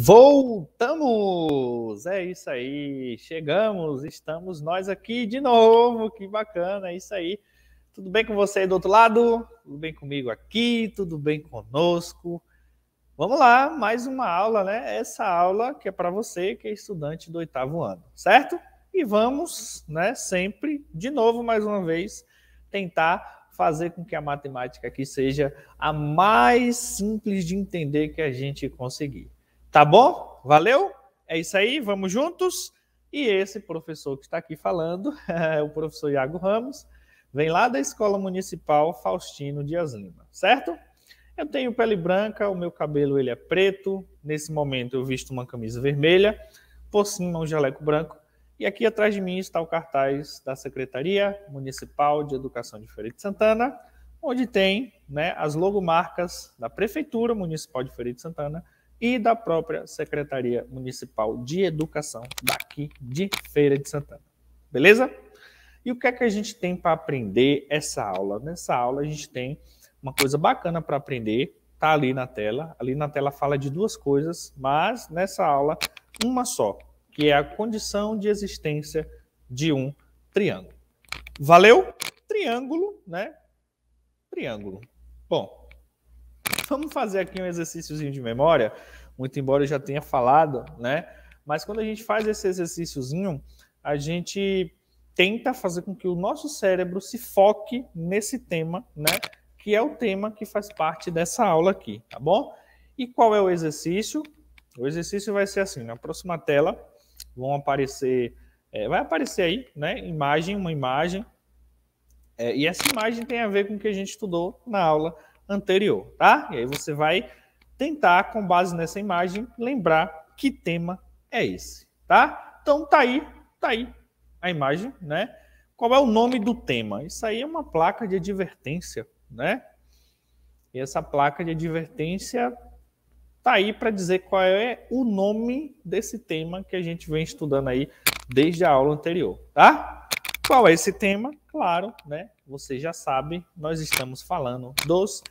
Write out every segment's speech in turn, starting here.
Voltamos! É isso aí, chegamos, estamos nós aqui de novo, que bacana, é isso aí. Tudo bem com você aí do outro lado? Tudo bem comigo aqui? Tudo bem conosco? Vamos lá, mais uma aula, né? Essa aula que é para você que é estudante do oitavo ano, certo? E vamos, né, sempre, de novo, mais uma vez, tentar fazer com que a matemática aqui seja a mais simples de entender que a gente conseguir. Tá bom? Valeu? É isso aí, vamos juntos? E esse professor que está aqui falando, é o professor Iago Ramos, vem lá da Escola Municipal Faustino Dias Lima, certo? Eu tenho pele branca, o meu cabelo ele é preto, nesse momento eu visto uma camisa vermelha, por cima um jaleco branco, e aqui atrás de mim está o cartaz da Secretaria Municipal de Educação de Feira de Santana, onde tem né, as logomarcas da Prefeitura Municipal de Feira de Santana, e da própria Secretaria Municipal de Educação daqui de Feira de Santana. Beleza? E o que é que a gente tem para aprender essa aula? Nessa aula a gente tem uma coisa bacana para aprender, tá ali na tela. Ali na tela fala de duas coisas, mas nessa aula uma só, que é a condição de existência de um triângulo. Valeu? Triângulo, né? Triângulo. Bom, Vamos fazer aqui um exercíciozinho de memória, muito embora eu já tenha falado, né? Mas quando a gente faz esse exercíciozinho, a gente tenta fazer com que o nosso cérebro se foque nesse tema, né? Que é o tema que faz parte dessa aula aqui, tá bom? E qual é o exercício? O exercício vai ser assim: na próxima tela vão aparecer, é, vai aparecer aí, né? Imagem, uma imagem. É, e essa imagem tem a ver com o que a gente estudou na aula anterior, tá? E aí você vai tentar, com base nessa imagem, lembrar que tema é esse, tá? Então tá aí, tá aí a imagem, né? Qual é o nome do tema? Isso aí é uma placa de advertência, né? E essa placa de advertência tá aí para dizer qual é o nome desse tema que a gente vem estudando aí desde a aula anterior, tá? Qual é esse tema? Claro, né? Você já sabe, nós estamos falando dos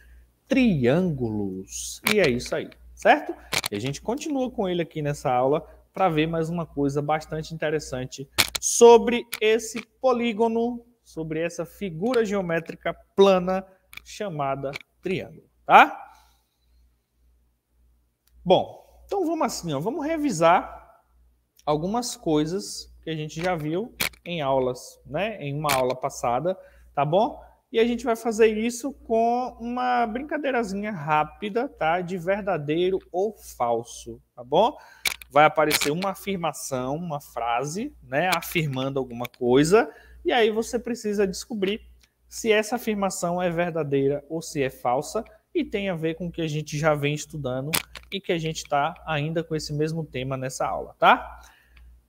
triângulos. E é isso aí, certo? E a gente continua com ele aqui nessa aula para ver mais uma coisa bastante interessante sobre esse polígono, sobre essa figura geométrica plana chamada triângulo, tá? Bom, então vamos assim, ó, vamos revisar algumas coisas que a gente já viu em aulas, né? Em uma aula passada, tá bom? E a gente vai fazer isso com uma brincadeirazinha rápida, tá? De verdadeiro ou falso, tá bom? Vai aparecer uma afirmação, uma frase, né? Afirmando alguma coisa. E aí você precisa descobrir se essa afirmação é verdadeira ou se é falsa. E tem a ver com o que a gente já vem estudando e que a gente está ainda com esse mesmo tema nessa aula, tá?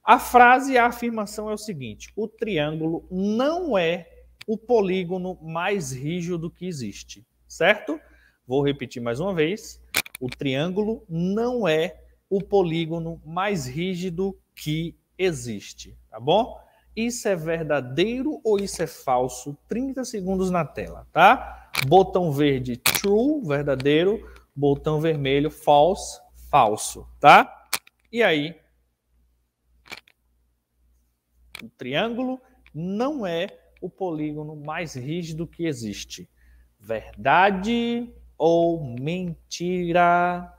A frase a afirmação é o seguinte: o triângulo não é o polígono mais rígido que existe, certo? Vou repetir mais uma vez: o triângulo não é o polígono mais rígido que existe, tá bom? Isso é verdadeiro ou isso é falso? 30 segundos na tela, tá? Botão verde, true, verdadeiro. Botão vermelho, false, falso, tá? E aí, o triângulo não é o polígono mais rígido que existe. Verdade ou mentira?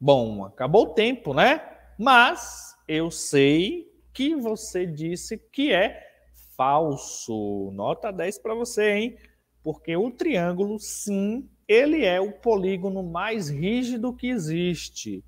Bom, acabou o tempo, né? Mas eu sei que você disse que é falso. Nota 10 para você, hein? Porque o triângulo, sim, ele é o polígono mais rígido que existe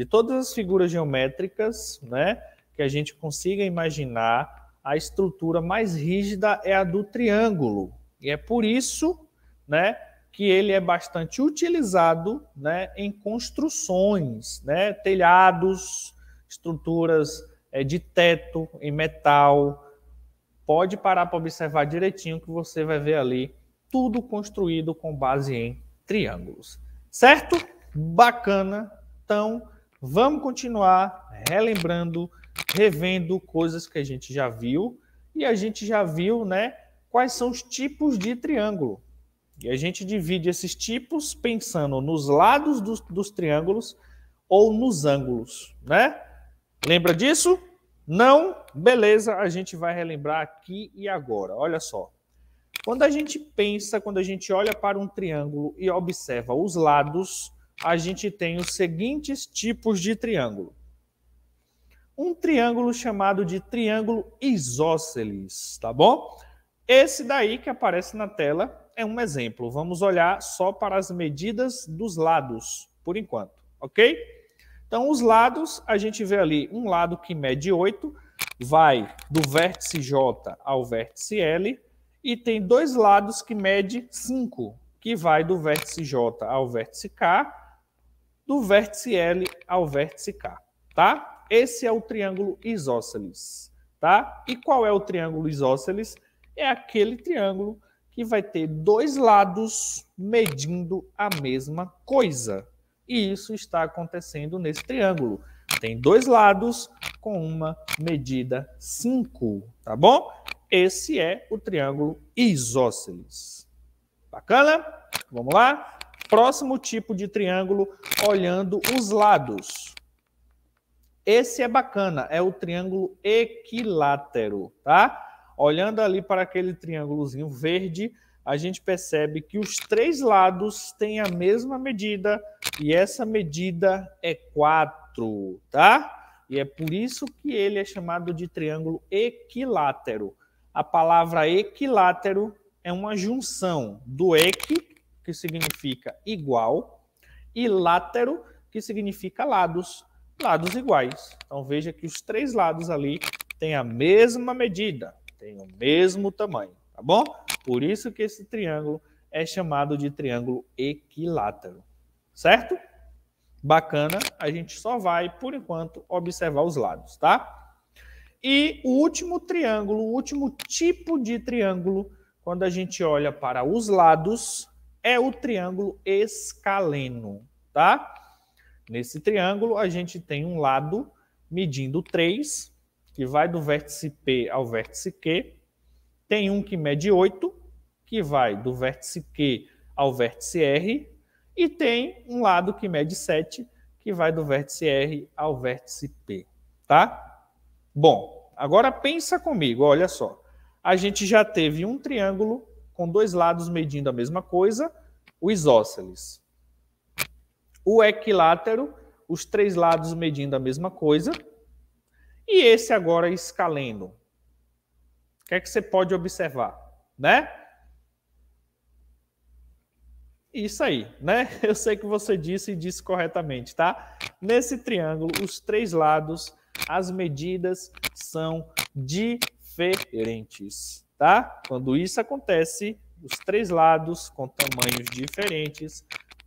de todas as figuras geométricas, né, que a gente consiga imaginar, a estrutura mais rígida é a do triângulo. E é por isso, né, que ele é bastante utilizado, né, em construções, né, telhados, estruturas é, de teto em metal. Pode parar para observar direitinho que você vai ver ali tudo construído com base em triângulos. Certo? Bacana. Então, Vamos continuar relembrando, revendo coisas que a gente já viu e a gente já viu, né, quais são os tipos de triângulo. E a gente divide esses tipos pensando nos lados dos, dos triângulos ou nos ângulos, né? Lembra disso? Não? Beleza, a gente vai relembrar aqui e agora. Olha só. Quando a gente pensa, quando a gente olha para um triângulo e observa os lados, a gente tem os seguintes tipos de triângulo. Um triângulo chamado de triângulo isósceles, tá bom? Esse daí que aparece na tela é um exemplo. Vamos olhar só para as medidas dos lados, por enquanto, ok? Então, os lados, a gente vê ali um lado que mede 8, vai do vértice J ao vértice L, e tem dois lados que mede 5, que vai do vértice J ao vértice K, do vértice L ao vértice K, tá? Esse é o triângulo isósceles, tá? E qual é o triângulo isósceles? É aquele triângulo que vai ter dois lados medindo a mesma coisa. E isso está acontecendo nesse triângulo. Tem dois lados com uma medida 5, tá bom? Esse é o triângulo isósceles. Bacana? Vamos lá? Próximo tipo de triângulo, olhando os lados. Esse é bacana, é o triângulo equilátero, tá? Olhando ali para aquele triângulozinho verde, a gente percebe que os três lados têm a mesma medida e essa medida é 4, tá? E é por isso que ele é chamado de triângulo equilátero. A palavra equilátero é uma junção do equi que significa igual, e látero, que significa lados, lados iguais. Então veja que os três lados ali têm a mesma medida, têm o mesmo tamanho, tá bom? Por isso que esse triângulo é chamado de triângulo equilátero, certo? Bacana, a gente só vai, por enquanto, observar os lados, tá? E o último triângulo, o último tipo de triângulo, quando a gente olha para os lados, é o triângulo escaleno, tá? Nesse triângulo, a gente tem um lado medindo 3, que vai do vértice P ao vértice Q. Tem um que mede 8, que vai do vértice Q ao vértice R. E tem um lado que mede 7, que vai do vértice R ao vértice P, tá? Bom, agora pensa comigo, olha só. A gente já teve um triângulo com dois lados medindo a mesma coisa, o isósceles. O equilátero, os três lados medindo a mesma coisa. E esse agora é escaleno. O que é que você pode observar, né? Isso aí, né? Eu sei que você disse e disse corretamente, tá? Nesse triângulo, os três lados, as medidas são diferentes tá? Quando isso acontece, os três lados com tamanhos diferentes,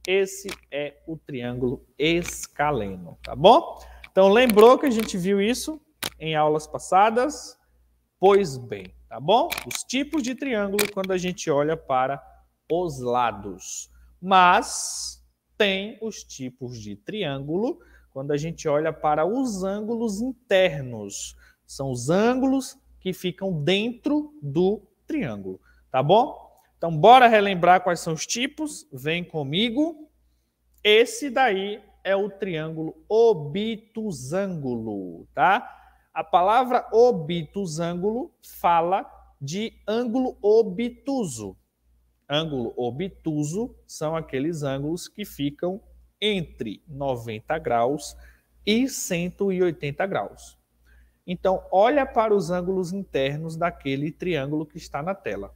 esse é o triângulo escaleno, tá bom? Então, lembrou que a gente viu isso em aulas passadas? Pois bem, tá bom? Os tipos de triângulo quando a gente olha para os lados. Mas tem os tipos de triângulo quando a gente olha para os ângulos internos. São os ângulos que ficam dentro do triângulo, tá bom? Então, bora relembrar quais são os tipos? Vem comigo. Esse daí é o triângulo obtusângulo, tá? A palavra obtusângulo fala de ângulo obtuso. Ângulo obtuso são aqueles ângulos que ficam entre 90 graus e 180 graus. Então, olha para os ângulos internos daquele triângulo que está na tela.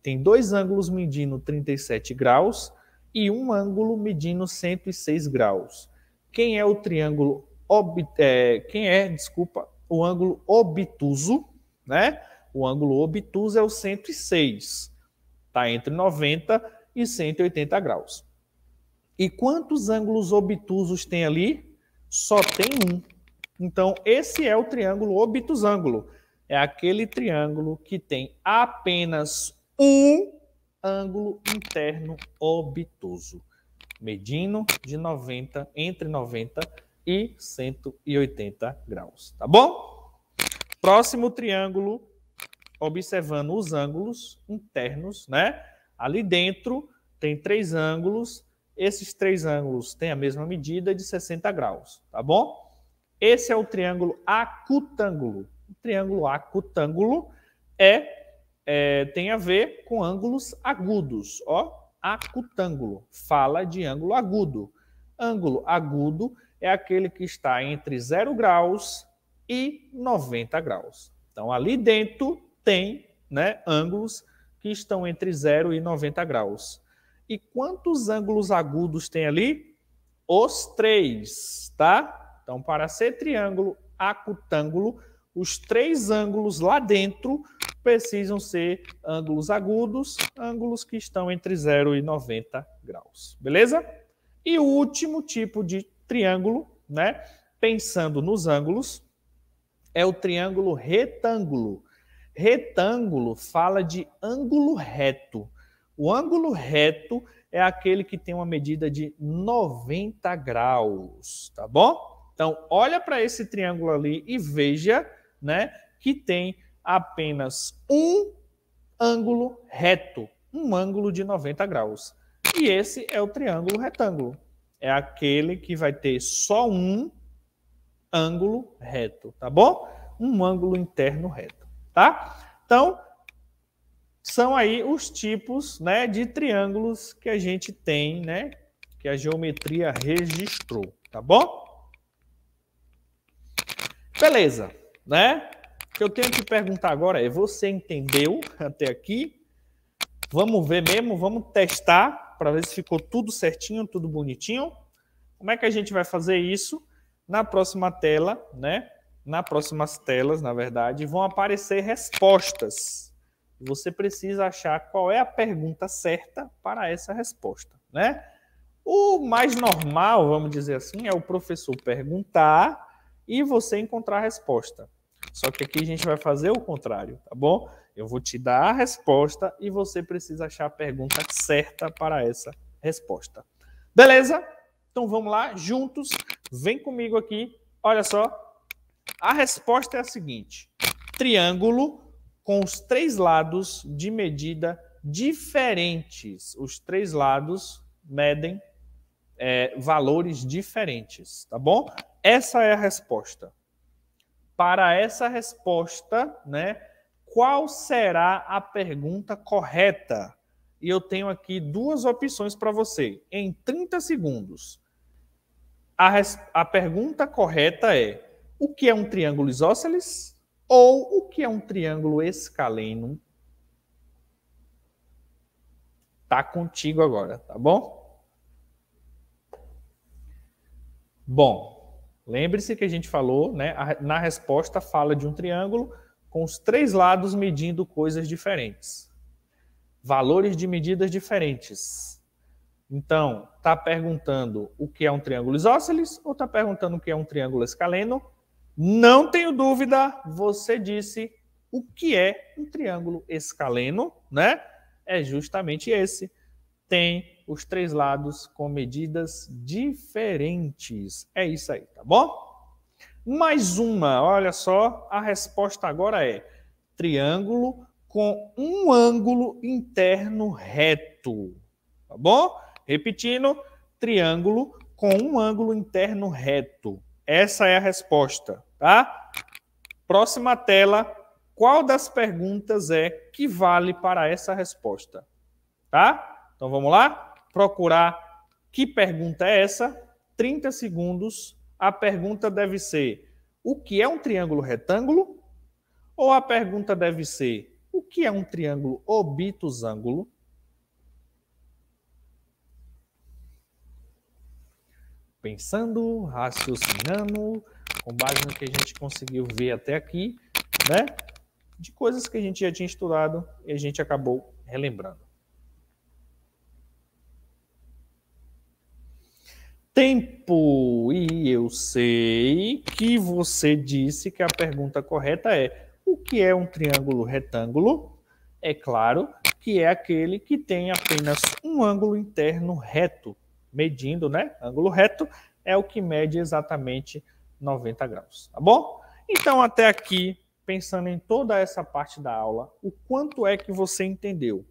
Tem dois ângulos medindo 37 graus e um ângulo medindo 106 graus. Quem é o triângulo ob... é, quem é, desculpa, o ângulo obtuso, né? O ângulo obtuso é o 106. Está entre 90 e 180 graus. E quantos ângulos obtusos tem ali? Só tem um. Então, esse é o triângulo obtusângulo. É aquele triângulo que tem apenas um ângulo interno obtuso, medindo de 90, entre 90 e 180 graus, tá bom? Próximo triângulo, observando os ângulos internos, né? Ali dentro tem três ângulos, esses três ângulos têm a mesma medida de 60 graus, tá bom? Esse é o triângulo acutângulo. O triângulo acutângulo é, é tem a ver com ângulos agudos. Ó, acutângulo fala de ângulo agudo. Ângulo agudo é aquele que está entre 0 graus e 90 graus. Então, ali dentro tem né, ângulos que estão entre 0 e 90 graus. E quantos ângulos agudos tem ali? Os três, tá? Então, para ser triângulo acutângulo, os três ângulos lá dentro precisam ser ângulos agudos, ângulos que estão entre 0 e 90 graus. Beleza? E o último tipo de triângulo, né? Pensando nos ângulos, é o triângulo retângulo. Retângulo fala de ângulo reto. O ângulo reto é aquele que tem uma medida de 90 graus, tá bom? Então, olha para esse triângulo ali e veja, né, que tem apenas um ângulo reto, um ângulo de 90 graus. E esse é o triângulo retângulo. É aquele que vai ter só um ângulo reto, tá bom? Um ângulo interno reto, tá? Então, são aí os tipos, né, de triângulos que a gente tem, né, que a geometria registrou, tá bom? Beleza, né? O que eu tenho que perguntar agora é: você entendeu até aqui? Vamos ver mesmo, vamos testar para ver se ficou tudo certinho, tudo bonitinho. Como é que a gente vai fazer isso? Na próxima tela, né? Na próximas telas, na verdade, vão aparecer respostas. Você precisa achar qual é a pergunta certa para essa resposta, né? O mais normal, vamos dizer assim, é o professor perguntar e você encontrar a resposta. Só que aqui a gente vai fazer o contrário, tá bom? Eu vou te dar a resposta e você precisa achar a pergunta certa para essa resposta. Beleza? Então vamos lá, juntos. Vem comigo aqui. Olha só. A resposta é a seguinte: triângulo com os três lados de medida diferentes. Os três lados medem é, valores diferentes, tá bom? Essa é a resposta. Para essa resposta, né, qual será a pergunta correta? E eu tenho aqui duas opções para você em 30 segundos. A, res... a pergunta correta é: o que é um triângulo isósceles ou o que é um triângulo escaleno? Tá contigo agora, tá bom? Bom, lembre-se que a gente falou, né? Na resposta fala de um triângulo com os três lados medindo coisas diferentes. Valores de medidas diferentes. Então, está perguntando o que é um triângulo isósceles ou está perguntando o que é um triângulo escaleno? Não tenho dúvida, você disse o que é um triângulo escaleno, né? É justamente esse tem os três lados com medidas diferentes. É isso aí, tá bom? Mais uma, olha só, a resposta agora é triângulo com um ângulo interno reto. Tá bom? Repetindo, triângulo com um ângulo interno reto. Essa é a resposta, tá? Próxima tela, qual das perguntas é que vale para essa resposta? Tá? Então vamos lá? Procurar que pergunta é essa? 30 segundos. A pergunta deve ser: o que é um triângulo retângulo? Ou a pergunta deve ser: o que é um triângulo obtusângulo? Pensando, raciocinando, com base no que a gente conseguiu ver até aqui, né? De coisas que a gente já tinha estudado e a gente acabou relembrando. tempo. E eu sei que você disse que a pergunta correta é: o que é um triângulo retângulo? É claro que é aquele que tem apenas um ângulo interno reto, medindo, né? Ângulo reto é o que mede exatamente 90 graus, tá bom? Então, até aqui, pensando em toda essa parte da aula, o quanto é que você entendeu?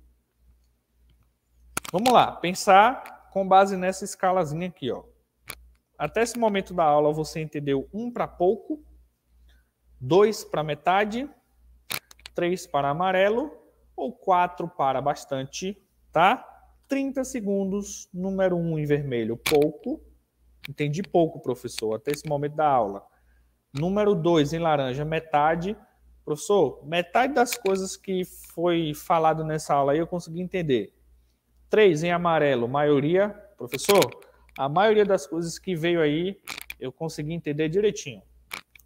Vamos lá, pensar com base nessa escalazinha aqui, ó. Até esse momento da aula você entendeu um para pouco, dois para metade, três para amarelo ou quatro para bastante, tá? 30 segundos, número um em vermelho, pouco. Entendi pouco, professor, até esse momento da aula. Número dois em laranja, metade. Professor, metade das coisas que foi falado nessa aula aí eu consegui entender. Três em amarelo, maioria. Professor, a maioria das coisas que veio aí eu consegui entender direitinho.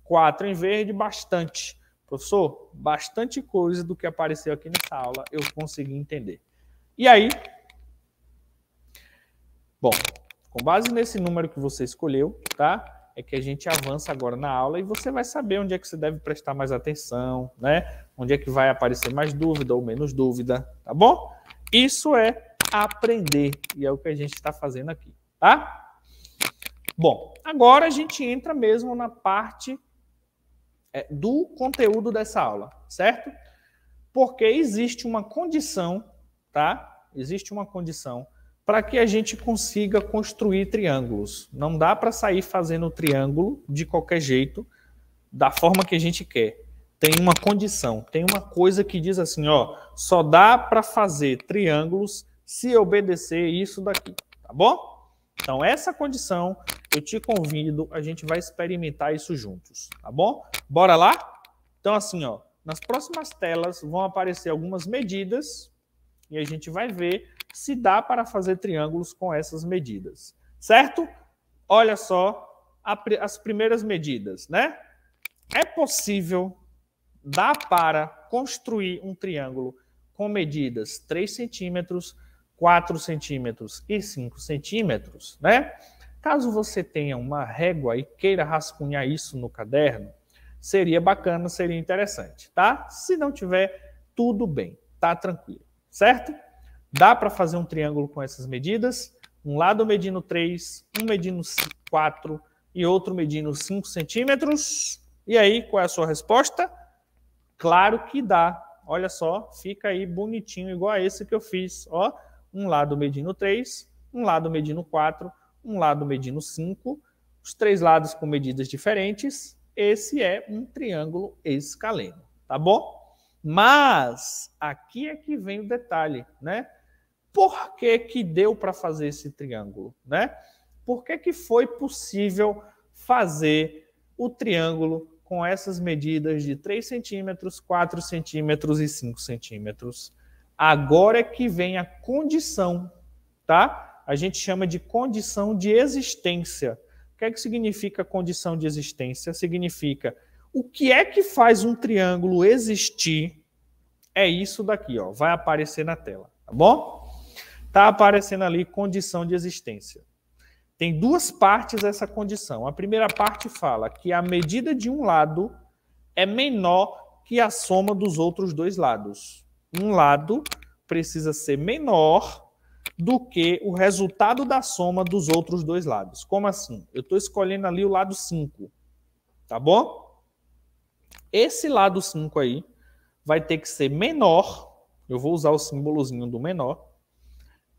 Quatro em verde, bastante. Professor, bastante coisa do que apareceu aqui nessa aula eu consegui entender. E aí, bom, com base nesse número que você escolheu, tá? é que a gente avança agora na aula e você vai saber onde é que você deve prestar mais atenção, né? Onde é que vai aparecer mais dúvida ou menos dúvida, tá bom? Isso é aprender e é o que a gente está fazendo aqui. Tá? Bom, agora a gente entra mesmo na parte é, do conteúdo dessa aula, certo? Porque existe uma condição, tá? Existe uma condição para que a gente consiga construir triângulos. Não dá para sair fazendo triângulo de qualquer jeito, da forma que a gente quer. Tem uma condição, tem uma coisa que diz assim, ó, só dá para fazer triângulos se obedecer isso daqui, tá bom? Então, essa condição, eu te convido, a gente vai experimentar isso juntos, tá bom? Bora lá? Então, assim, ó, nas próximas telas vão aparecer algumas medidas e a gente vai ver se dá para fazer triângulos com essas medidas, certo? Olha só a, as primeiras medidas, né? É possível dar para construir um triângulo com medidas 3 centímetros, 4 centímetros e 5 centímetros, né? Caso você tenha uma régua e queira rascunhar isso no caderno, seria bacana, seria interessante, tá? Se não tiver, tudo bem, tá tranquilo, certo? Dá para fazer um triângulo com essas medidas? Um lado medindo 3, um medindo 4 e outro medindo 5 centímetros. E aí, qual é a sua resposta? Claro que dá. Olha só, fica aí bonitinho, igual a esse que eu fiz, ó um lado medindo 3, um lado medindo 4, um lado medindo 5, os três lados com medidas diferentes. Esse é um triângulo escaleno, tá bom? Mas aqui é que vem o detalhe, né? Por que, que deu para fazer esse triângulo, né? Por que, que foi possível fazer o triângulo com essas medidas de 3 centímetros, 4 centímetros e 5 centímetros? Agora é que vem a condição, tá? A gente chama de condição de existência. O que é que significa condição de existência? Significa o que é que faz um triângulo existir? É isso daqui, ó. Vai aparecer na tela, tá bom? Tá aparecendo ali condição de existência. Tem duas partes essa condição. A primeira parte fala que a medida de um lado é menor que a soma dos outros dois lados um lado precisa ser menor do que o resultado da soma dos outros dois lados. Como assim? Eu estou escolhendo ali o lado 5, tá bom? Esse lado 5 aí vai ter que ser menor, eu vou usar o símbolozinho do menor,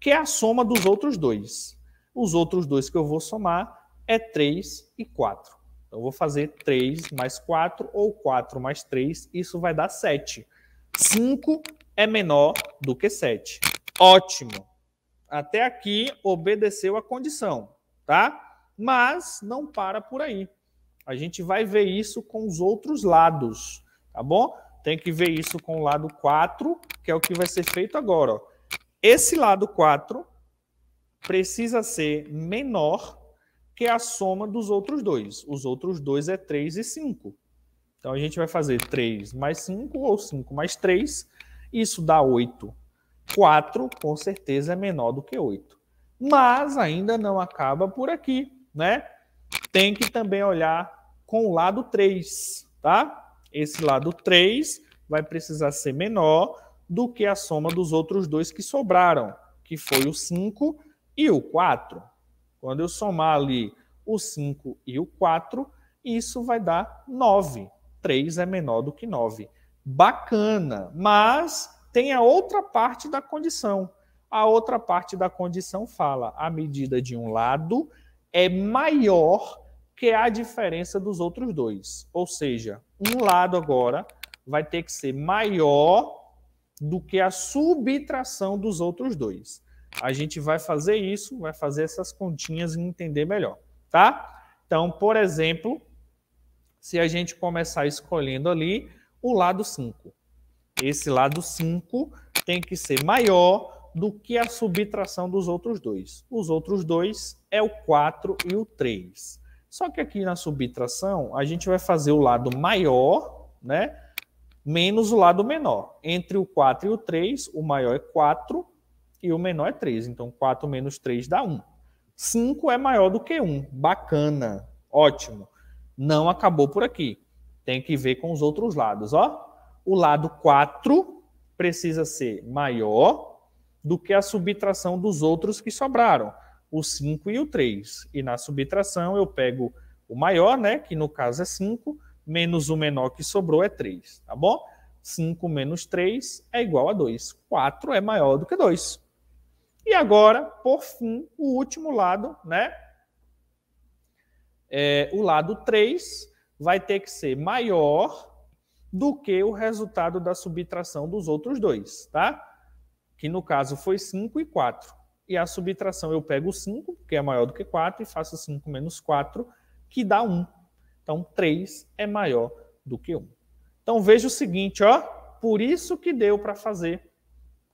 que é a soma dos outros dois. Os outros dois que eu vou somar é 3 e 4. Então, eu vou fazer 3 mais 4 ou 4 mais 3, isso vai dar 7. 5 é menor do que 7. Ótimo. Até aqui obedeceu a condição, tá? Mas não para por aí. A gente vai ver isso com os outros lados, tá bom? Tem que ver isso com o lado 4, que é o que vai ser feito agora. Ó. Esse lado 4 precisa ser menor que a soma dos outros dois. Os outros dois é 3 e 5. Então a gente vai fazer 3 mais 5 ou 5 mais 3 isso dá 8. 4 com certeza é menor do que 8. Mas ainda não acaba por aqui, né? Tem que também olhar com o lado 3, tá? Esse lado 3 vai precisar ser menor do que a soma dos outros dois que sobraram, que foi o 5 e o 4. Quando eu somar ali o 5 e o 4, isso vai dar 9. 3 é menor do que 9 bacana, mas tem a outra parte da condição. A outra parte da condição fala: a medida de um lado é maior que a diferença dos outros dois. Ou seja, um lado agora vai ter que ser maior do que a subtração dos outros dois. A gente vai fazer isso, vai fazer essas continhas e entender melhor, tá? Então, por exemplo, se a gente começar escolhendo ali o lado 5. Esse lado 5 tem que ser maior do que a subtração dos outros dois. Os outros dois é o 4 e o 3. Só que aqui na subtração, a gente vai fazer o lado maior, né? Menos o lado menor. Entre o 4 e o 3, o maior é 4 e o menor é 3. Então, 4 menos 3 dá 1. 5 é maior do que 1. Bacana, ótimo. Não acabou por aqui tem que ver com os outros lados. Ó. O lado 4 precisa ser maior do que a subtração dos outros que sobraram, o 5 e o 3. E na subtração eu pego o maior, né, que no caso é 5, menos o menor que sobrou é 3, tá bom? 5 menos 3 é igual a 2. 4 é maior do que 2. E agora, por fim, o último lado, né? É, o lado 3 vai ter que ser maior do que o resultado da subtração dos outros dois, tá? Que no caso foi 5 e 4. E a subtração eu pego 5, que é maior do que 4, e faço 5 menos 4, que dá 1. Então 3 é maior do que 1. Então veja o seguinte, ó, por isso que deu para fazer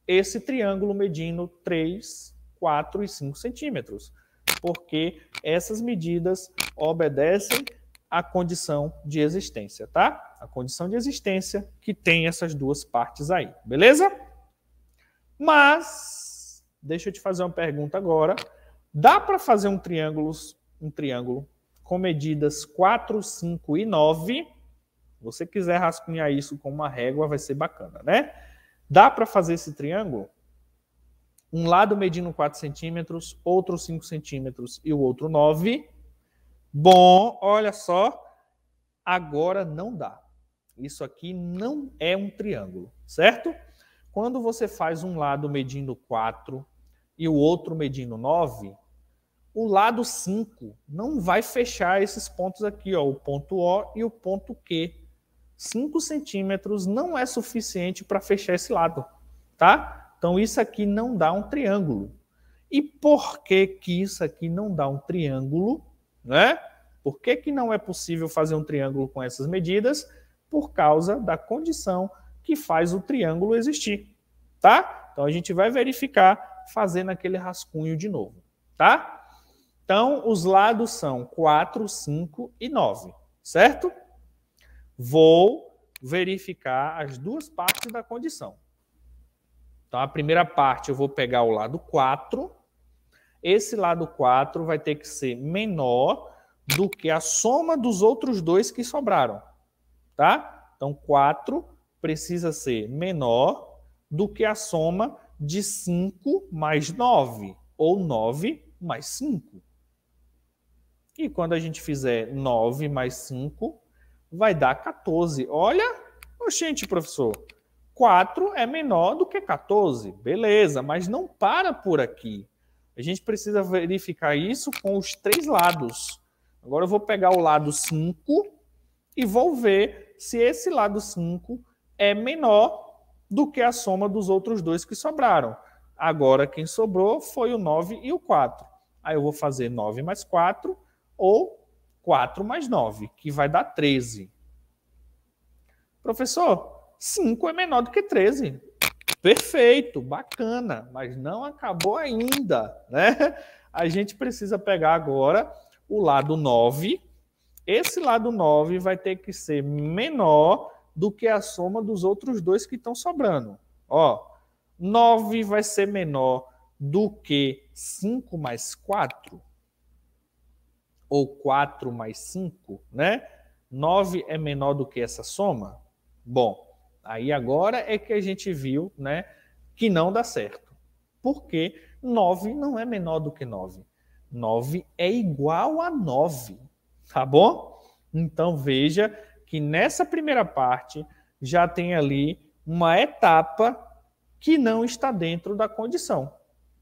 esse triângulo medindo 3, 4 e 5 centímetros, porque essas medidas obedecem a condição de existência, tá? A condição de existência que tem essas duas partes aí, beleza? Mas deixa eu te fazer uma pergunta agora. Dá para fazer um triângulo, um triângulo com medidas 4, 5 e 9? Você quiser rascunhar isso com uma régua, vai ser bacana, né? Dá para fazer esse triângulo? Um lado medindo 4 centímetros, outro 5 centímetros e o outro 9. Bom, olha só, agora não dá. Isso aqui não é um triângulo, certo? Quando você faz um lado medindo 4 e o outro medindo 9, o lado 5 não vai fechar esses pontos aqui, ó, o ponto O e o ponto Q. 5 centímetros não é suficiente para fechar esse lado, tá? Então isso aqui não dá um triângulo. E por que que isso aqui não dá um triângulo? né? Por que, que não é possível fazer um triângulo com essas medidas? Por causa da condição que faz o triângulo existir, tá? Então a gente vai verificar fazendo aquele rascunho de novo, tá? Então os lados são 4, 5 e 9, certo? Vou verificar as duas partes da condição. Então a primeira parte eu vou pegar o lado 4, esse lado 4 vai ter que ser menor do que a soma dos outros dois que sobraram, tá? Então, 4 precisa ser menor do que a soma de 5 mais 9, ou 9 mais 5. E quando a gente fizer 9 mais 5, vai dar 14. Olha, gente, professor, 4 é menor do que 14. Beleza, mas não para por aqui. A gente precisa verificar isso com os três lados. Agora eu vou pegar o lado 5 e vou ver se esse lado 5 é menor do que a soma dos outros dois que sobraram. Agora quem sobrou foi o 9 e o 4. Aí eu vou fazer 9 mais 4 ou 4 mais 9, que vai dar 13. Professor, 5 é menor do que 13. Perfeito, bacana, mas não acabou ainda, né? A gente precisa pegar agora o lado 9. Esse lado 9 vai ter que ser menor do que a soma dos outros dois que estão sobrando. Ó, 9 vai ser menor do que 5 mais 4, ou 4 mais 5, né? 9 é menor do que essa soma? Bom, Aí agora é que a gente viu né, que não dá certo. Porque 9 não é menor do que 9. 9 é igual a 9. Tá bom? Então veja que nessa primeira parte já tem ali uma etapa que não está dentro da condição,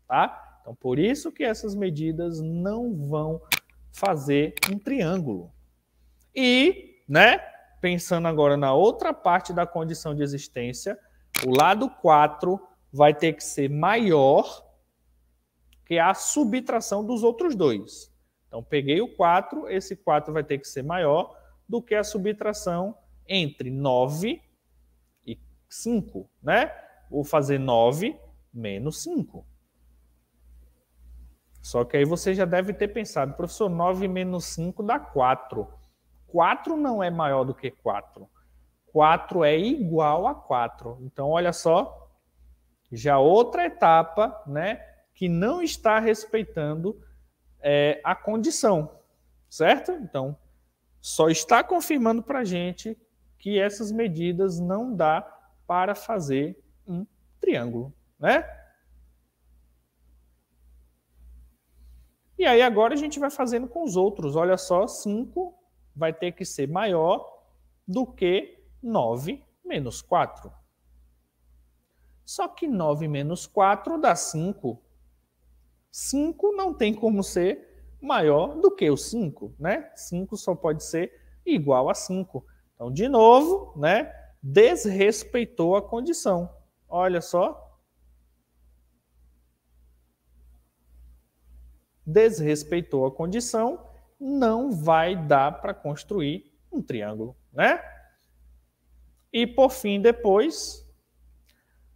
tá? Então por isso que essas medidas não vão fazer um triângulo. E, né, pensando agora na outra parte da condição de existência, o lado 4 vai ter que ser maior que a subtração dos outros dois. Então, peguei o 4, esse 4 vai ter que ser maior do que a subtração entre 9 e 5, né? Vou fazer 9 menos 5. Só que aí você já deve ter pensado, professor, 9 menos 5 dá 4. 4 não é maior do que 4. 4 é igual a 4. Então, olha só, já outra etapa, né, que não está respeitando é, a condição, certo? Então, só está confirmando para a gente que essas medidas não dá para fazer um triângulo, né? E aí agora a gente vai fazendo com os outros. Olha só, 5 vai ter que ser maior do que 9 menos 4. Só que 9 menos 4 dá 5. 5 não tem como ser maior do que o 5, né? 5 só pode ser igual a 5. Então, de novo, né? Desrespeitou a condição. Olha só. Desrespeitou a condição não vai dar para construir um triângulo, né? E por fim, depois,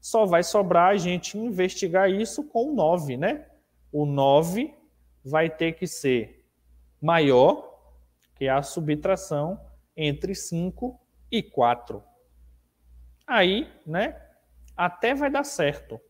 só vai sobrar a gente investigar isso com o 9, né? O 9 vai ter que ser maior que é a subtração entre 5 e 4. Aí, né, até vai dar certo.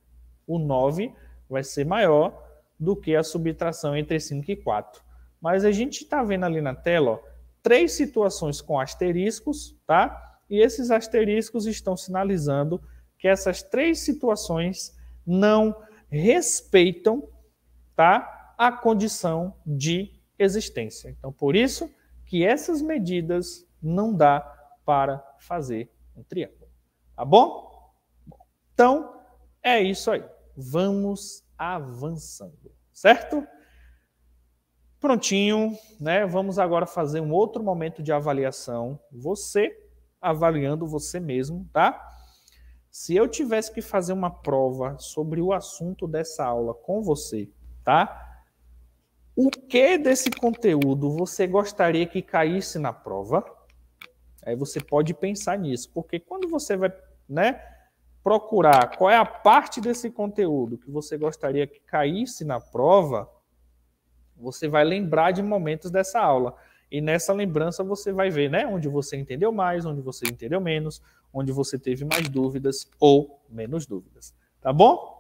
O 9 vai ser maior do que a subtração entre 5 e 4. Mas a gente está vendo ali na tela ó, três situações com asteriscos, tá? E esses asteriscos estão sinalizando que essas três situações não respeitam, tá? A condição de existência. Então, por isso que essas medidas não dá para fazer um triângulo. Tá bom? bom então, é isso aí. Vamos avançando, certo? Prontinho, né? Vamos agora fazer um outro momento de avaliação. Você avaliando você mesmo, tá? Se eu tivesse que fazer uma prova sobre o assunto dessa aula com você, tá? O que desse conteúdo você gostaria que caísse na prova? Aí você pode pensar nisso, porque quando você vai, né, procurar qual é a parte desse conteúdo que você gostaria que caísse na prova, você vai lembrar de momentos dessa aula. E nessa lembrança você vai ver, né, onde você entendeu mais, onde você entendeu menos, onde você teve mais dúvidas ou menos dúvidas. Tá bom?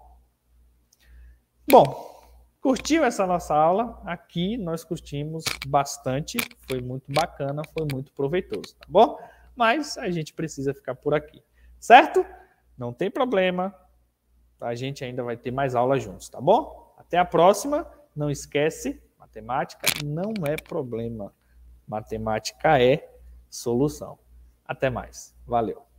Bom, curtiu essa nossa aula? Aqui nós curtimos bastante, foi muito bacana, foi muito proveitoso, tá bom? Mas a gente precisa ficar por aqui, certo? Não tem problema, a gente ainda vai ter mais aulas juntos, tá bom? Até a próxima. Não esquece, matemática não é problema. Matemática é solução. Até mais. Valeu.